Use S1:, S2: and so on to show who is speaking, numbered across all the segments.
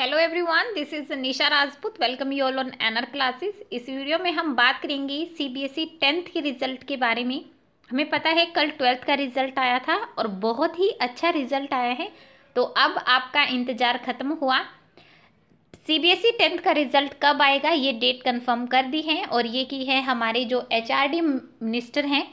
S1: hello everyone this is Nisha Rajput welcome you all on एनर classes इस video में हम बात करेंगे सीबीएसई टेंथ के रिज़ल्ट के बारे में हमें पता है कल ट्वेल्थ का रिज़ल्ट आया था और बहुत ही अच्छा रिज़ल्ट आया है तो अब आपका इंतज़ार ख़त्म हुआ सीबीएसई टेंथ e का रिज़ल्ट कब आएगा ये डेट कन्फर्म कर दी है और ये की है हमारे जो एच मिनिस्टर हैं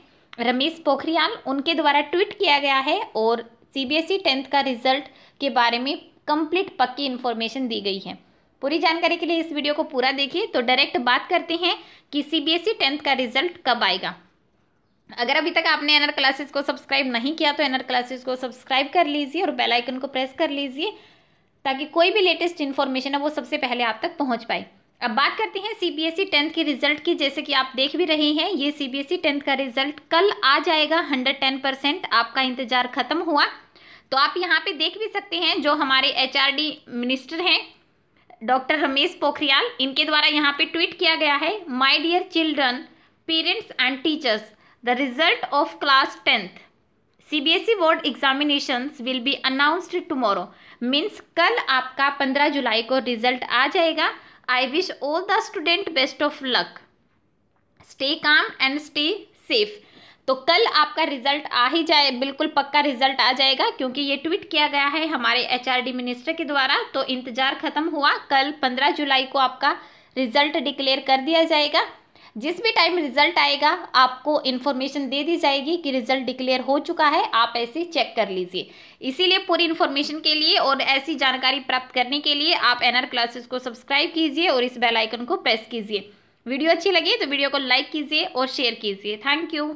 S1: रमेश पोखरियाल उनके द्वारा ट्वीट किया गया है और सी बी टेंथ का रिज़ल्ट के बारे में कंप्लीट पक्की इन्फॉर्मेशन दी गई है पूरी जानकारी के लिए इस वीडियो को पूरा देखिए तो डायरेक्ट बात करते हैं कि सीबीएसई टेंथ e का रिजल्ट कब आएगा अगर अभी तक आपने एनआर क्लासेस को सब्सक्राइब नहीं किया तो एनआर क्लासेस को सब्सक्राइब कर लीजिए और बेल आइकन को प्रेस कर लीजिए ताकि कोई भी लेटेस्ट इन्फॉर्मेशन है वो सबसे पहले आप तक पहुंच पाए अब बात करते हैं सीबीएसई टेंथ के रिजल्ट की जैसे कि आप देख भी रहे हैं ये सीबीएसई टेंथ e का रिजल्ट कल आ जाएगा टेन परसेंट आपका इंतजार खत्म हुआ तो आप यहाँ पे देख भी सकते हैं जो हमारे एचआरडी मिनिस्टर हैं डॉक्टर रमेश पोखरियाल इनके द्वारा यहाँ पे ट्वीट किया गया है my dear children parents and teachers the result of class tenth CBSE board examination will be announced tomorrow means कल आपका पंद्रह जुलाई को रिजल्ट आ जाएगा I wish all the student best of luck stay calm and stay safe तो कल आपका रिजल्ट आ ही जाए बिल्कुल पक्का रिजल्ट आ जाएगा क्योंकि ये ट्वीट किया गया है हमारे एचआरडी मिनिस्टर के द्वारा तो इंतजार खत्म हुआ कल 15 जुलाई को आपका रिजल्ट डिक्लेयर कर दिया जाएगा जिस भी टाइम रिजल्ट आएगा आपको इन्फॉर्मेशन दे दी जाएगी कि रिजल्ट डिक्लेयर हो चुका है आप ऐसे चेक कर लीजिए इसीलिए पूरी इन्फॉर्मेशन के लिए और ऐसी जानकारी प्राप्त करने के लिए आप एनआर क्लासेस को सब्सक्राइब कीजिए और इस बेल आइकन को प्रेस कीजिए वीडियो अच्छी लगी तो वीडियो को लाइक कीजिए और शेयर कीजिए थैंक यू